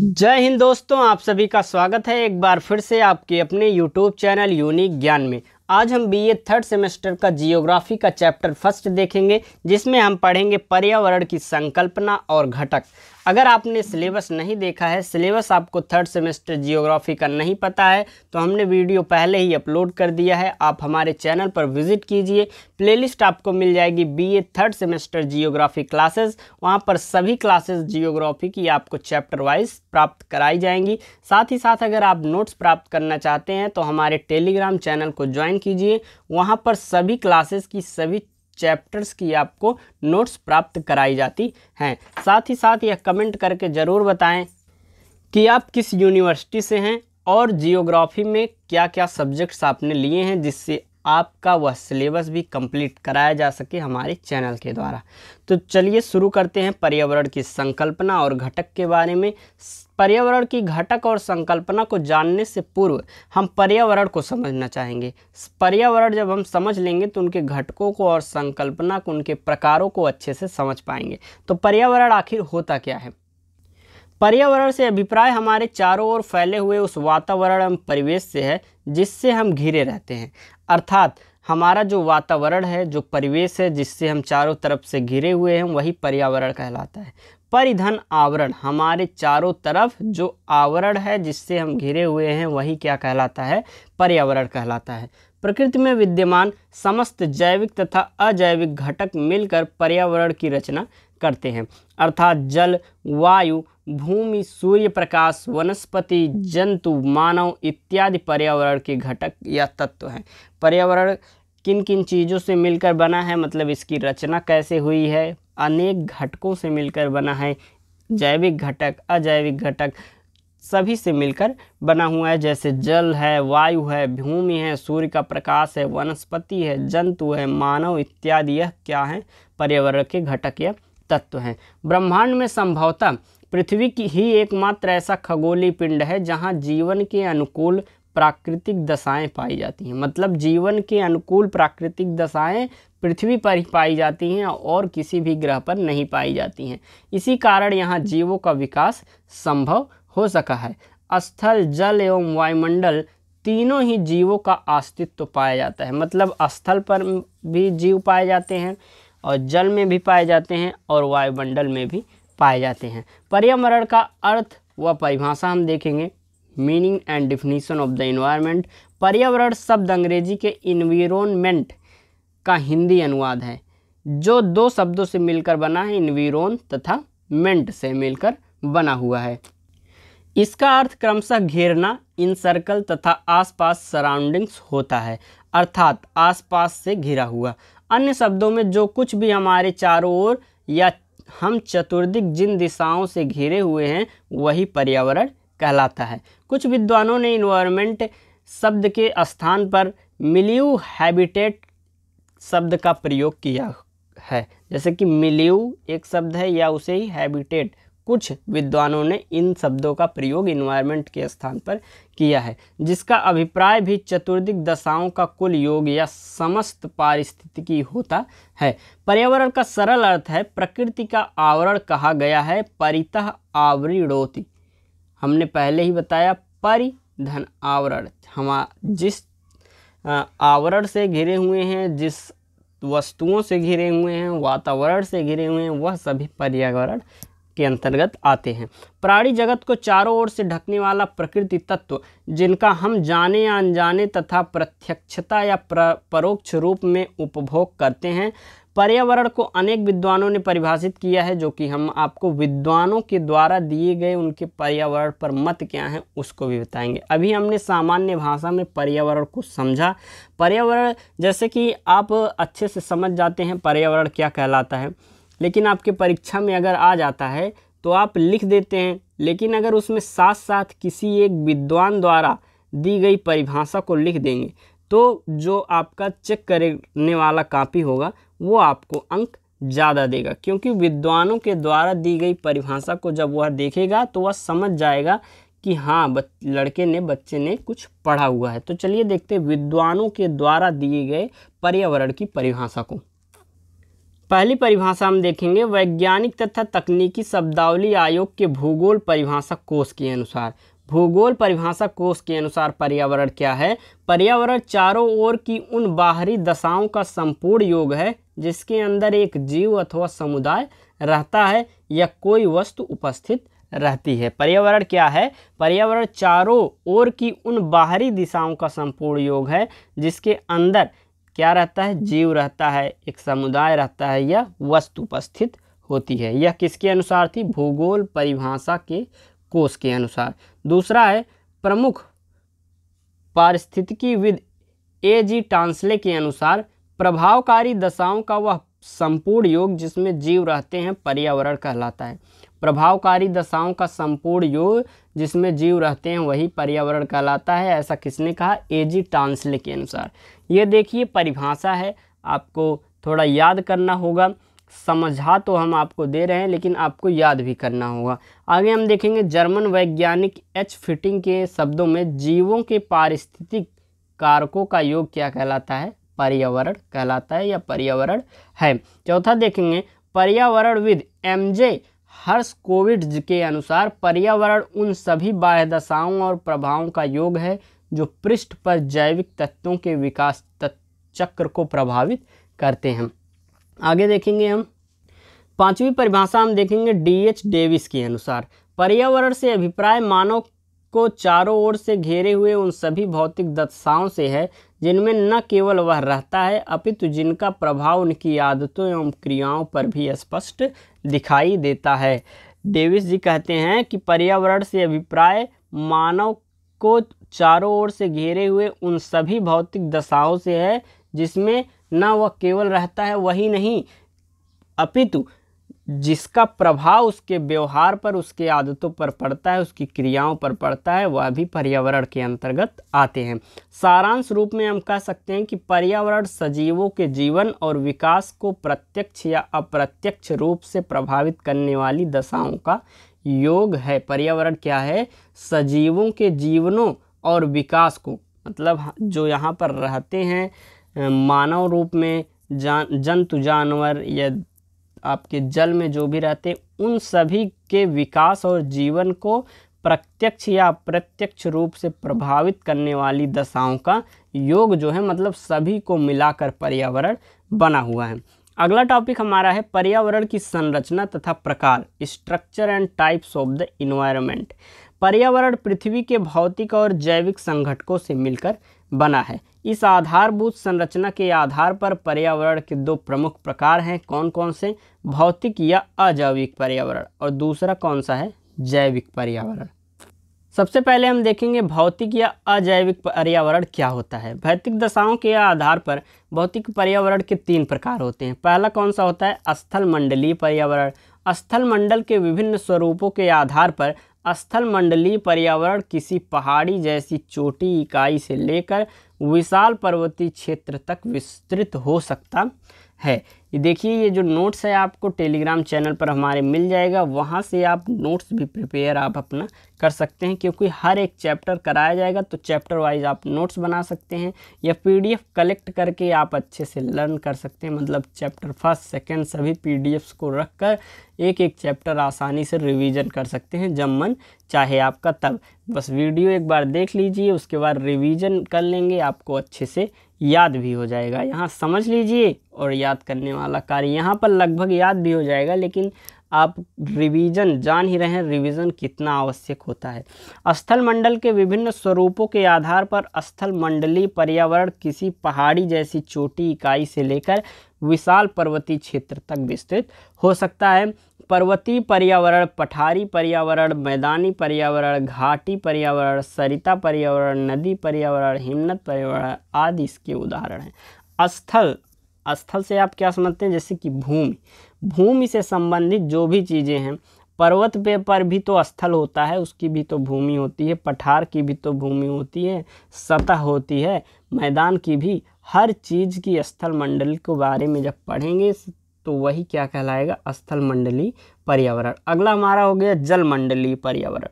जय हिंद दोस्तों आप सभी का स्वागत है एक बार फिर से आपके अपने यूट्यूब चैनल यूनिक ज्ञान में आज हम बीए थर्ड सेमेस्टर का जियोग्राफी का चैप्टर फर्स्ट देखेंगे जिसमें हम पढ़ेंगे पर्यावरण की संकल्पना और घटक अगर आपने सिलेबस नहीं देखा है सिलेबस आपको थर्ड सेमेस्टर जियोग्राफी का नहीं पता है तो हमने वीडियो पहले ही अपलोड कर दिया है आप हमारे चैनल पर विजिट कीजिए प्लेलिस्ट आपको मिल जाएगी BA third semester geography classes वहाँ पर सभी क्लासेस जियोग्राफी की आपको चैप्टर वाइज प्राप्त कराई जाएंगी साथ ही साथ अगर आप नोट्स प्राप्त करना चाहते हैं तो हमारे टेलीग्राम चैनल को ज्वाइन कीजिए वहाँ पर सभी क्लासेस की सभी चैप्टर्स की आपको नोट्स प्राप्त कराई जाती हैं साथ ही साथ यह कमेंट करके ज़रूर बताएं कि आप किस यूनिवर्सिटी से हैं और जियोग्राफी में क्या क्या सब्जेक्ट्स आपने लिए हैं जिससे आपका वह सिलेबस भी कंप्लीट कराया जा सके हमारे चैनल के द्वारा तो चलिए शुरू करते हैं पर्यावरण की संकल्पना और घटक के बारे में पर्यावरण की घटक और संकल्पना को जानने से पूर्व हम पर्यावरण को समझना चाहेंगे पर्यावरण जब हम समझ लेंगे तो उनके घटकों को और संकल्पना को उनके प्रकारों को अच्छे से समझ पाएंगे तो पर्यावरण आखिर होता क्या है पर्यावरण से अभिप्राय हमारे चारों ओर फैले हुए उस वातावरण एवं परिवेश से है जिससे हम घिरे रहते हैं अर्थात हमारा जो वातावरण है जो परिवेश है जिससे हम चारों तरफ से घिरे हुए हैं वही पर्यावरण कहलाता है परिधन आवरण हमारे चारों तरफ जो आवरण है जिससे हम घिरे हुए हैं वही क्या कहलाता है पर्यावरण कहलाता है प्रकृति में विद्यमान समस्त जैविक तथा अजैविक घटक मिलकर पर्यावरण की रचना करते हैं अर्थात जल वायु भूमि सूर्य प्रकाश वनस्पति जंतु मानव इत्यादि पर्यावरण के घटक या तत्व हैं पर्यावरण किन किन चीज़ों से मिलकर बना है मतलब इसकी रचना कैसे हुई है अनेक घटकों से मिलकर बना है जैविक घटक अजैविक घटक सभी से मिलकर बना हुआ है जैसे जल है वायु है भूमि है सूर्य का प्रकाश है वनस्पति है जंतु है मानव इत्यादि यह क्या है पर्यावरण के घटक या तत्व हैं ब्रह्मांड में संभवतः पृथ्वी की ही एकमात्र ऐसा खगोलीय पिंड है जहाँ जीवन के अनुकूल प्राकृतिक दशाएं पाई जाती हैं मतलब जीवन के अनुकूल प्राकृतिक दशाएं पृथ्वी पर ही पाई जाती हैं और किसी भी ग्रह पर नहीं पाई जाती हैं इसी कारण यहाँ जीवों का विकास संभव हो सका है स्थल जल एवं वायुमंडल तीनों ही जीवों का अस्तित्व तो पाया जाता है मतलब स्थल पर भी जीव पाए जाते हैं और जल में भी पाए जाते हैं और वायुमंडल में भी पाए जाते हैं पर्यावरण का अर्थ व परिभाषा हम देखेंगे meaning and definition of the environment पर्यावरण शब्द अंग्रेजी के इन्वीरोनमेंट का हिंदी अनुवाद है जो दो शब्दों से मिलकर बना है इन्वीरोन तथा मेंट से मिलकर बना हुआ है इसका अर्थ क्रमशः घेरना इन सर्कल तथा आसपास सराउंडिंग्स होता है अर्थात आसपास से घिरा हुआ अन्य शब्दों में जो कुछ भी हमारे चारों ओर या हम चतुर्दिक जिन दिशाओं से घिरे हुए हैं वही पर्यावरण कहलाता है कुछ विद्वानों ने इन्वायरमेंट शब्द के स्थान पर मिल्यू हैबिटेट शब्द का प्रयोग किया है जैसे कि मिलियू एक शब्द है या उसे ही हैबिटेट कुछ विद्वानों ने इन शब्दों का प्रयोग इन्वायरमेंट के स्थान पर किया है जिसका अभिप्राय भी चतुर्दिक दशाओं का कुल योग या समस्त पारिस्थितिकी होता है पर्यावरण का सरल अर्थ है प्रकृति का आवरण कहा गया है परितः आवरणोति हमने पहले ही बताया परि धन आवरण हम जिस आवरण से घिरे हुए हैं जिस वस्तुओं से घिरे हुए हैं वातावरण से घिरे हुए हैं वह सभी पर्यावरण के अंतर्गत आते हैं प्राणी जगत को चारों ओर से ढकने वाला प्रकृति तत्व जिनका हम जाने या अनजाने तथा प्रत्यक्षता या परोक्ष रूप में उपभोग करते हैं पर्यावरण को अनेक विद्वानों ने परिभाषित किया है जो कि हम आपको विद्वानों के द्वारा दिए गए उनके पर्यावरण पर मत क्या हैं उसको भी बताएंगे अभी हमने सामान्य भाषा में पर्यावरण को समझा पर्यावरण जैसे कि आप अच्छे से समझ जाते हैं पर्यावरण क्या कहलाता है लेकिन आपके परीक्षा में अगर आ जाता है तो आप लिख देते हैं लेकिन अगर उसमें साथ साथ किसी एक विद्वान द्वारा दी गई परिभाषा को लिख देंगे तो जो आपका चेक करने वाला कापी होगा वो आपको अंक ज़्यादा देगा क्योंकि विद्वानों के द्वारा दी गई परिभाषा को जब वह देखेगा तो वह समझ जाएगा कि हाँ लड़के ने बच्चे ने कुछ पढ़ा हुआ है तो चलिए देखते विद्वानों के द्वारा दिए गए पर्यावरण की परिभाषा को पहली परिभाषा हम देखेंगे वैज्ञानिक तथा तकनीकी शब्दावली आयोग के भूगोल परिभाषा कोष के अनुसार भूगोल परिभाषा कोष के अनुसार पर्यावरण क्या है पर्यावरण चारों ओर की उन बाहरी दशाओं का संपूर्ण योग है जिसके अंदर एक जीव अथवा समुदाय रहता है या कोई वस्तु उपस्थित रहती है पर्यावरण क्या है पर्यावरण चारों ओर की उन बाहरी दिशाओं का संपूर्ण योग है जिसके अंदर क्या रहता है जीव रहता है एक समुदाय रहता है यह वस्तु उपस्थित होती है यह किसके अनुसार थी भूगोल परिभाषा के कोष के अनुसार दूसरा है प्रमुख पारिस्थितिकी विद ए जी टांसले के अनुसार प्रभावकारी दशाओं का वह संपूर्ण योग जिसमें जीव रहते हैं पर्यावरण कहलाता है प्रभावकारी दशाओं का संपूर्ण योग जिसमें जीव रहते हैं वही पर्यावरण कहलाता है ऐसा किसने कहा ए जी टांसले के अनुसार ये देखिए परिभाषा है आपको थोड़ा याद करना होगा समझा तो हम आपको दे रहे हैं लेकिन आपको याद भी करना होगा आगे हम देखेंगे जर्मन वैज्ञानिक एच फिटिंग के शब्दों में जीवों के पारिस्थितिक कारकों का योग क्या कहलाता है पर्यावरण कहलाता है या पर्यावरण है चौथा देखेंगे पर्यावरण with M J Herskovits के अनुसार पर्यावरण उन सभी बाह्य दशाओं और प्रभावों का योग है जो पृष्ठ पर जैविक तत्वों के विकास चक्र को प्रभावित करते हैं आगे देखेंगे हम पांचवी परिभाषा हम देखेंगे डीएच डेविस के अनुसार पर्यावरण से अभिप्राय मानव को चारों ओर से घेरे हुए उन सभी भौतिक दशाओं से है जिनमें न केवल वह रहता है अपितु जिनका प्रभाव उनकी आदतों एवं क्रियाओं पर भी स्पष्ट दिखाई देता है डेविस जी कहते हैं कि पर्यावरण से अभिप्राय मानव को चारों ओर से घेरे हुए उन सभी भौतिक दशाओं से है जिसमें न वह केवल रहता है वही नहीं अपितु जिसका प्रभाव उसके व्यवहार पर उसके आदतों पर पड़ता है उसकी क्रियाओं पर पड़ता है वह भी पर्यावरण के अंतर्गत आते हैं सारांश रूप में हम कह सकते हैं कि पर्यावरण सजीवों के जीवन और विकास को प्रत्यक्ष या अप्रत्यक्ष रूप से प्रभावित करने वाली दशाओं का योग है पर्यावरण क्या है सजीवों के जीवनों और विकास को मतलब जो यहाँ पर रहते हैं मानव रूप में जान जंतु जानवर या आपके जल में जो भी रहते हैं उन सभी के विकास और जीवन को प्रत्यक्ष या अप्रत्यक्ष रूप से प्रभावित करने वाली दशाओं का योग जो है मतलब सभी को मिलाकर पर्यावरण बना हुआ है अगला टॉपिक हमारा है पर्यावरण की संरचना तथा प्रकार structure and types of the environment पर्यावरण पृथ्वी के भौतिक और जैविक संघटकों से मिलकर बना है इस आधारभूत संरचना के आधार पर पर्यावरण के दो प्रमुख प्रकार हैं कौन कौन से भौतिक या अजैविक पर्यावरण और दूसरा कौन सा है जैविक पर्यावरण सबसे पहले हम देखेंगे भौतिक या अजैविक पर्यावरण क्या होता है भौतिक दशाओं के आधार पर भौतिक पर्यावरण के तीन प्रकार होते हैं पहला कौन सा होता है स्थल मंडलीय पर्यावरण स्थल मंडल के विभिन्न स्वरूपों के आधार पर स्थल मंडलीय पर्यावरण किसी पहाड़ी जैसी चोटी इकाई से लेकर विशाल पर्वतीय क्षेत्र तक विस्तृत हो सकता है ये देखिए ये जो नोट्स है आपको टेलीग्राम चैनल पर हमारे मिल जाएगा वहाँ से आप नोट्स भी प्रिपेयर आप अपना कर सकते हैं क्योंकि हर एक चैप्टर कराया जाएगा तो चैप्टर वाइज आप नोट्स बना सकते हैं या पीडीएफ कलेक्ट करके आप अच्छे से लर्न कर सकते हैं मतलब चैप्टर फर्स्ट सेकंड सभी पीडीएफ्स को रख कर एक एक चैप्टर आसानी से रिविज़न कर सकते हैं जब मन चाहे आपका तब बस वीडियो एक बार देख लीजिए उसके बाद रिविज़न कर लेंगे आपको अच्छे से याद भी हो जाएगा यहाँ समझ लीजिए और याद करने वाला कार्य यहाँ पर लगभग याद भी हो जाएगा लेकिन आप रिवीजन जान ही रहे हैं रिवीजन कितना आवश्यक होता है स्थल मंडल के विभिन्न स्वरूपों के आधार पर स्थल मंडली पर्यावरण किसी पहाड़ी जैसी छोटी इकाई से लेकर विशाल पर्वतीय क्षेत्र तक विस्तृत हो सकता है पर्वतीय पर्यावरण पठारी पर्यावरण मैदानी पर्यावरण घाटी पर्यावरण सरिता पर्यावरण नदी पर्यावरण हिमनत पर्यावरण आदि इसके उदाहरण हैं स्थल स्थल से आप क्या समझते हैं जैसे कि भूमि भूमि से संबंधित जो भी चीज़ें हैं पर्वत पे पर भी तो स्थल होता है उसकी भी तो भूमि होती है पठार की भी तो भूमि होती है सतह होती है मैदान की भी हर चीज़ की स्थल मंडल के बारे में जब पढ़ेंगे तो वही क्या कहलाएगा स्थल मंडली पर्यावरण अगला हमारा हो गया जल मंडली पर्यावरण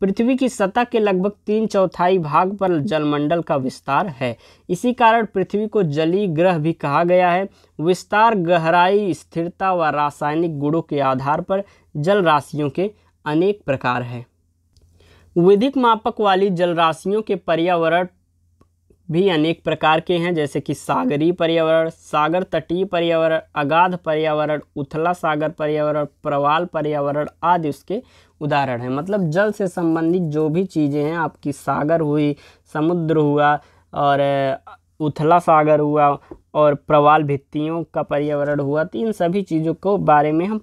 पृथ्वी की सतह के लगभग तीन चौथाई भाग पर जलमंडल का विस्तार है इसी कारण पृथ्वी को जलीय ग्रह भी कहा गया है विस्तार गहराई स्थिरता व रासायनिक गुणों के आधार पर जल राशियों के अनेक प्रकार हैं विधिक मापक वाली जल राशियों के पर्यावरण भी अनेक प्रकार के हैं जैसे कि सागरी पर्यावरण सागर तटीय पर्यावरण अगाध पर्यावरण उथला सागर पर्यावरण प्रवाल पर्यावरण आदि उसके उदाहरण हैं मतलब जल से संबंधित जो भी चीज़ें हैं आपकी सागर हुई समुद्र हुआ और उथला सागर हुआ और प्रवाल भित्तियों का पर्यावरण हुआ तो इन सभी चीज़ों को बारे में हम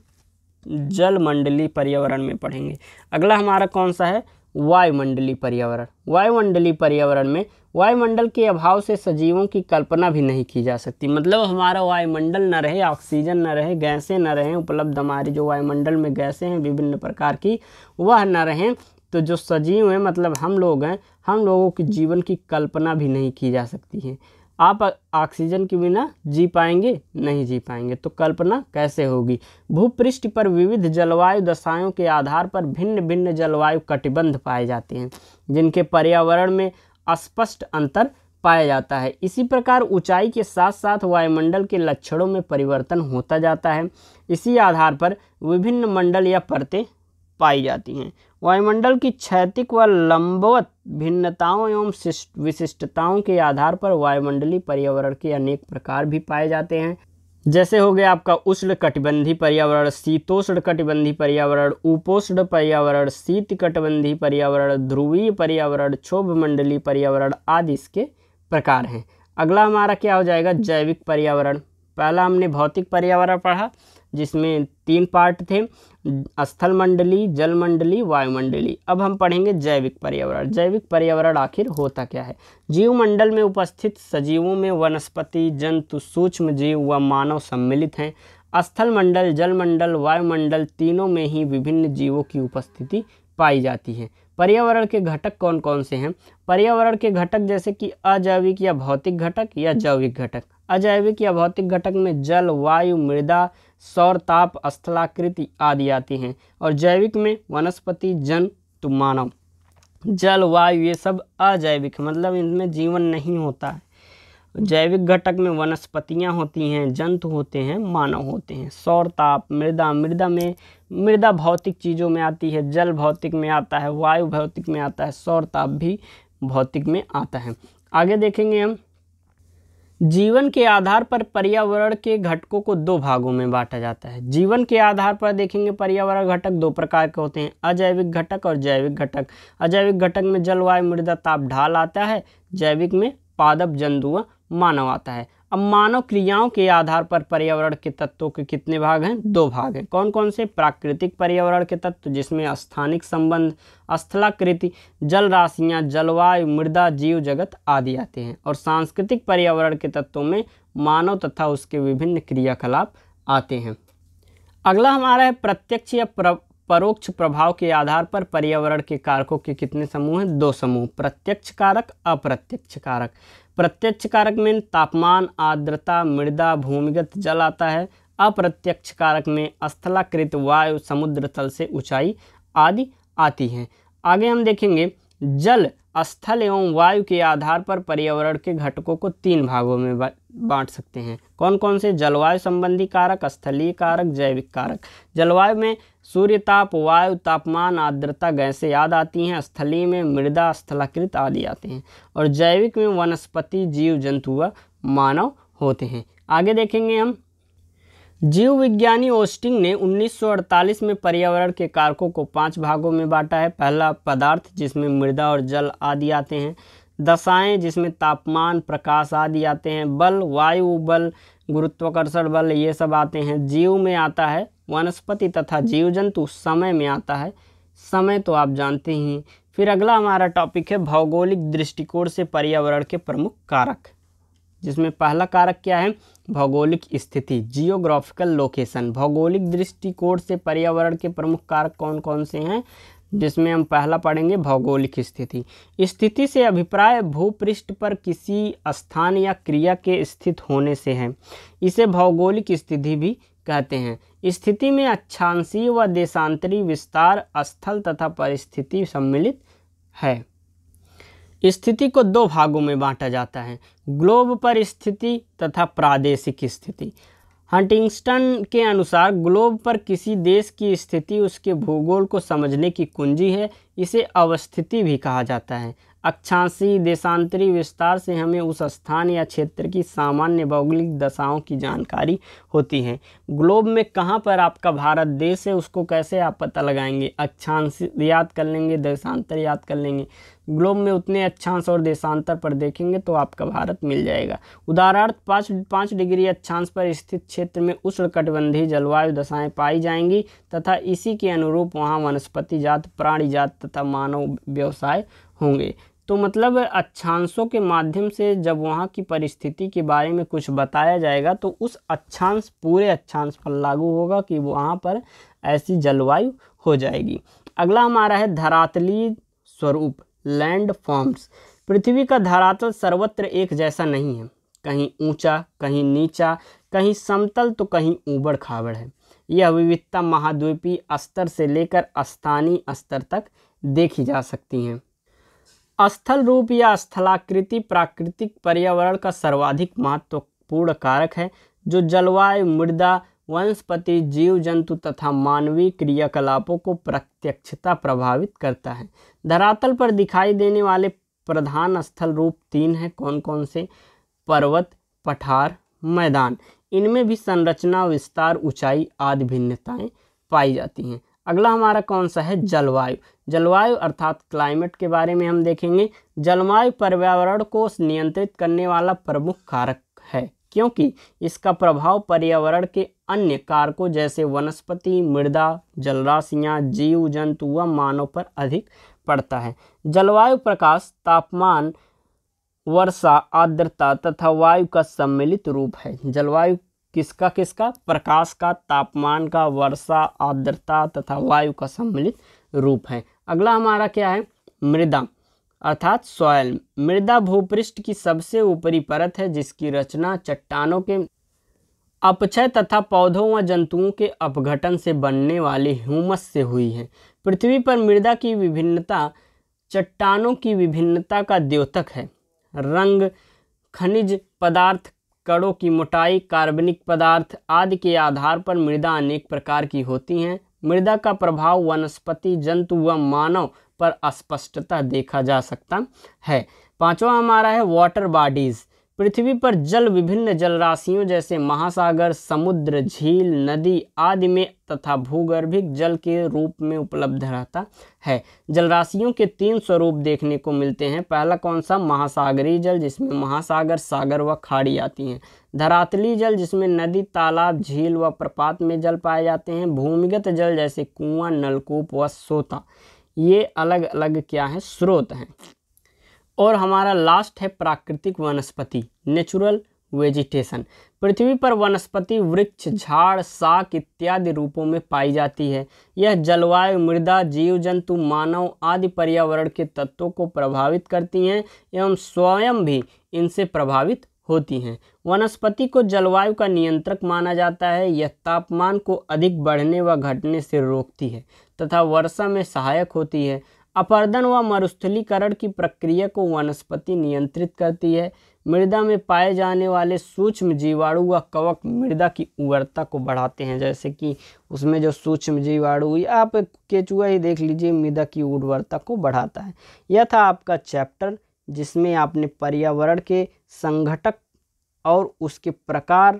जल मंडली पर्यावरण में पढ़ेंगे अगला हमारा कौन सा है वायुमंडलीय पर्यावरण वायुमंडलीय पर्यावरण में वायुमंडल के अभाव से सजीवों की कल्पना भी नहीं की जा सकती मतलब हमारा वायुमंडल न रहे ऑक्सीजन न रहे गैसें न रहें उपलब्ध हमारी जो वायुमंडल में गैसें हैं विभिन्न प्रकार की वह न रहें तो जो सजीव हैं मतलब हम लोग हैं हम लोगों के जीवन की कल्पना भी नहीं की जा सकती है आप ऑक्सीजन के बिना जी पाएंगे नहीं जी पाएंगे तो कल्पना कैसे होगी भूपृष्ठ पर विविध जलवायु दशाओं के आधार पर भिन्न भिन्न जलवायु कटिबंध पाए जाते हैं जिनके पर्यावरण में अस्पष्ट अंतर पाया जाता है इसी प्रकार ऊंचाई के साथ साथ वायुमंडल के लक्षणों में परिवर्तन होता जाता है इसी आधार पर विभिन्न मंडल या परतें पाई जाती हैं वायुमंडल की क्षैतिक व लंबवत भिन्नताओं एवं विशिष्टताओं के आधार पर वायुमंडलीय पर्यावरण के अनेक प्रकार भी पाए जाते हैं जैसे हो गया आपका उष्ण कटिबंधी पर्यावरण शीतोष्ण कटिबंधी पर्यावरण उपोष्ण पर्यावरण शीत कटिबंधी पर्यावरण ध्रुवीय पर्यावरण क्षोभ मंडली पर्यावरण आदि इसके प्रकार हैं अगला हमारा क्या हो जाएगा जैविक पर्यावरण पहला हमने भौतिक पर्यावरण पढ़ा जिसमें तीन पार्ट थे स्थल मंडली जल मंडली वायुमंडली अब हम पढ़ेंगे जैविक पर्यावरण जैविक पर्यावरण आखिर होता क्या है जीवमंडल में उपस्थित सजीवों में वनस्पति जंतु सूक्ष्म जीव व मानव सम्मिलित हैं स्थल मंडल जल मंडल वायुमंडल तीनों में ही विभिन्न जीवों की उपस्थिति पाई जाती है पर्यावरण के घटक कौन कौन से हैं पर्यावरण के घटक जैसे कि अजैविक या भौतिक घटक या जैविक घटक अजैविक या भौतिक घटक में जल वायु मृदा सौर ताप स्थलाकृति आदि आती हैं और जैविक में वनस्पति जन तो मानव जल वायु ये सब अजैविक मतलब इनमें जीवन नहीं होता है जैविक घटक में वनस्पतियाँ होती हैं जंतु होते हैं मानव होते हैं सौर ताप मृदा मृदा में मृदा भौतिक चीज़ों में आती है जल भौतिक में आता है वायु भौतिक में आता है सौर ताप भी भौतिक में आता है आगे देखेंगे हम जीवन के आधार पर पर्यावरण के घटकों को दो भागों में बांटा जाता है जीवन के आधार पर देखेंगे पर्यावरण घटक दो प्रकार के होते हैं अजैविक घटक और जैविक घटक अजैविक घटक में जलवायु मृदा ताप ढाल आता है जैविक में पादप जंतुआ मानव आता है अब मानव क्रियाओं के आधार पर पर्यावरण के तत्वों के कितने भाग हैं दो भाग हैं कौन कौन से प्राकृतिक पर्यावरण के तत्व जिसमें स्थानिक संबंध स्थलाकृति जल राशियाँ जलवायु मृदा जीव जगत आदि आते हैं और सांस्कृतिक पर्यावरण के तत्वों में मानव तथा उसके विभिन्न क्रियाकलाप आते हैं अगला हमारा है प्रत्यक्ष या प्र... परोक्ष प्रभाव के आधार पर पर्यावरण के कारकों के कितने समूह हैं दो समूह प्रत्यक्ष कारक अप्रत्यक्ष कारक प्रत्यक्ष कारक में तापमान आर्द्रता मृदा भूमिगत जल आता है अप्रत्यक्ष कारक में स्थलाकृत वायु समुद्र तल से ऊंचाई आदि आती हैं आगे हम देखेंगे जल स्थल एवं वायु के आधार पर पर्यावरण के घटकों को तीन भागों में बांट सकते हैं कौन कौन से जलवायु संबंधी कारक स्थलीय कारक जैविक कारक जलवायु में सूर्य ताप वायु तापमान आर्द्रता गैसें याद आती हैं स्थलीय में मृदा स्थलाकृत आदि आते हैं और जैविक में वनस्पति जीव जंतु व मानव होते हैं आगे देखेंगे हम जीव विज्ञानी ओस्टिंग ने 1948 में पर्यावरण के कारकों को पांच भागों में बांटा है पहला पदार्थ जिसमें मृदा और जल आदि आते हैं दशाएं जिसमें तापमान प्रकाश आदि आते हैं बल वायु बल गुरुत्वाकर्षण बल ये सब आते हैं जीव में आता है वनस्पति तथा जीव जंतु समय में आता है समय तो आप जानते ही हैं फिर अगला हमारा टॉपिक है भौगोलिक दृष्टिकोण से पर्यावरण के प्रमुख कारक जिसमें पहला कारक क्या है भौगोलिक स्थिति जियोग्राफिकल लोकेशन भौगोलिक दृष्टिकोण से पर्यावरण के प्रमुख कारक कौन कौन से हैं जिसमें हम पहला पढ़ेंगे भौगोलिक स्थिति स्थिति से अभिप्राय भूपृष्ठ पर किसी स्थान या क्रिया के स्थित होने से है इसे भौगोलिक स्थिति भी कहते हैं स्थिति में अच्छांशीय व देशांतरी विस्तार स्थल तथा परिस्थिति सम्मिलित है स्थिति को दो भागों में बांटा जाता है ग्लोब पर स्थिति तथा प्रादेशिक स्थिति हंटिंगस्टन के अनुसार ग्लोब पर किसी देश की स्थिति उसके भूगोल को समझने की कुंजी है इसे अवस्थिति भी कहा जाता है अक्षांशी देशांतरी विस्तार से हमें उस स्थान या क्षेत्र की सामान्य भौगोलिक दशाओं की जानकारी होती है ग्लोब में कहाँ पर आपका भारत देश है उसको कैसे आप पता लगाएंगे अक्षांश याद कर लेंगे देशांतर याद कर लेंगे ग्लोब में उतने अक्षांश और देशांतर पर देखेंगे तो आपका भारत मिल जाएगा उदाहरणार्थ पाँच पाँच डिग्री अक्षांश पर स्थित क्षेत्र में उष्णकटिबंधीय जलवायु दशाएं पाई जाएंगी तथा इसी के अनुरूप वहाँ वनस्पति जात प्राणी जात तथा मानव व्यवसाय होंगे तो मतलब अच्छांशों के माध्यम से जब वहाँ की परिस्थिति के बारे में कुछ बताया जाएगा तो उस अच्छांश पूरे अच्छांश पर लागू होगा कि वहाँ पर ऐसी जलवायु हो जाएगी अगला हमारा है धरातली स्वरूप लैंड फॉर्म्स पृथ्वी का धरातल सर्वत्र एक जैसा नहीं है कहीं ऊंचा, कहीं नीचा कहीं समतल तो कहीं ऊबड़ खाबड़ है यह विविधता महाद्वीपीय स्तर से लेकर स्थानीय स्तर तक देखी जा सकती हैं स्थल रूप या स्थलाकृति प्राकृतिक पर्यावरण का सर्वाधिक महत्वपूर्ण कारक है जो जलवायु मृदा वनस्पति जीव जंतु तथा मानवीय क्रियाकलापों को प्रत्यक्षता प्रभावित करता है धरातल पर दिखाई देने वाले प्रधान स्थल रूप तीन हैं कौन कौन से पर्वत पठार मैदान इनमें भी संरचना विस्तार ऊंचाई आदि भिन्नताएं पाई जाती हैं अगला हमारा कौन सा है जलवायु जलवायु अर्थात क्लाइमेट के बारे में हम देखेंगे जलवायु पर्यावरण को नियंत्रित करने वाला प्रमुख कारक है क्योंकि इसका प्रभाव पर्यावरण के अन्य कारकों जैसे वनस्पति मृदा जलराशियाँ जीव जंतु व मानव पर अधिक पड़ता है जलवायु प्रकाश तापमान वर्षा आर्द्रता तथा वायु का सम्मिलित रूप है जलवायु किसका किसका प्रकाश का तापमान का वर्षा आर्द्रता तथा वायु का सम्मिलित रूप है अगला हमारा क्या है मृदा अर्थात सॉयल मृदा भूपृष्ठ की सबसे ऊपरी परत है जिसकी रचना चट्टानों के अपचय तथा पौधों व जंतुओं के अपघटन से बनने वाले ह्यूमस से हुई है पृथ्वी पर मृदा की विभिन्नता चट्टानों की विभिन्नता का द्योतक है रंग खनिज पदार्थ कड़ों की मोटाई कार्बनिक पदार्थ आदि के आधार पर मृदा अनेक प्रकार की होती हैं मृदा का प्रभाव वनस्पति जंतु व मानव पर अस्पष्टता देखा जा सकता है पांचवा हमारा है वाटर बॉडीज़ पृथ्वी पर जल विभिन्न जलराशियों जैसे महासागर समुद्र झील नदी आदि में तथा भूगर्भिक जल के रूप में उपलब्ध रहता है जलराशियों के तीन स्वरूप देखने को मिलते हैं पहला कौन सा महासागरीय जल जिसमें महासागर सागर व खाड़ी आती हैं धरातली जल जिसमें नदी तालाब झील व प्रपात में जल पाए जाते हैं भूमिगत जल जैसे कुआं नलकूप व सोता ये अलग अलग क्या है स्रोत हैं और हमारा लास्ट है प्राकृतिक वनस्पति नेचुरल वेजिटेशन पृथ्वी पर वनस्पति वृक्ष झाड़ साक इत्यादि रूपों में पाई जाती है यह जलवायु मृदा जीव जंतु मानव आदि पर्यावरण के तत्वों को प्रभावित करती हैं एवं स्वयं भी इनसे प्रभावित होती हैं वनस्पति को जलवायु का नियंत्रक माना जाता है यह तापमान को अधिक बढ़ने व घटने से रोकती है तथा वर्षा में सहायक होती है अपर्दन व मरुस्थलीकरण की प्रक्रिया को वनस्पति नियंत्रित करती है मृदा में पाए जाने वाले सूक्ष्म जीवाणु व कवक मृदा की उर्वरता को बढ़ाते हैं जैसे कि उसमें जो सूक्ष्म जीवाणु हुई आप केचुआ ही देख लीजिए मृदा की उर्वरता को बढ़ाता है यह था आपका चैप्टर जिसमें आपने पर्यावरण के संघटक और उसके प्रकार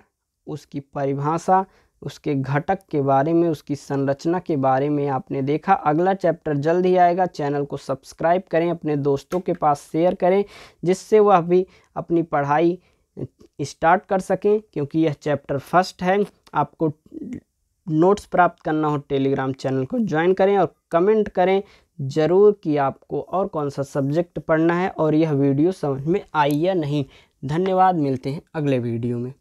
उसकी परिभाषा उसके घटक के बारे में उसकी संरचना के बारे में आपने देखा अगला चैप्टर जल्द ही आएगा चैनल को सब्सक्राइब करें अपने दोस्तों के पास शेयर करें जिससे वह भी अपनी पढ़ाई स्टार्ट कर सकें क्योंकि यह चैप्टर फर्स्ट है आपको नोट्स प्राप्त करना हो टेलीग्राम चैनल को ज्वाइन करें और कमेंट करें ज़रूर कि आपको और कौन सा सब्जेक्ट पढ़ना है और यह वीडियो समझ में आई या नहीं धन्यवाद मिलते हैं अगले वीडियो में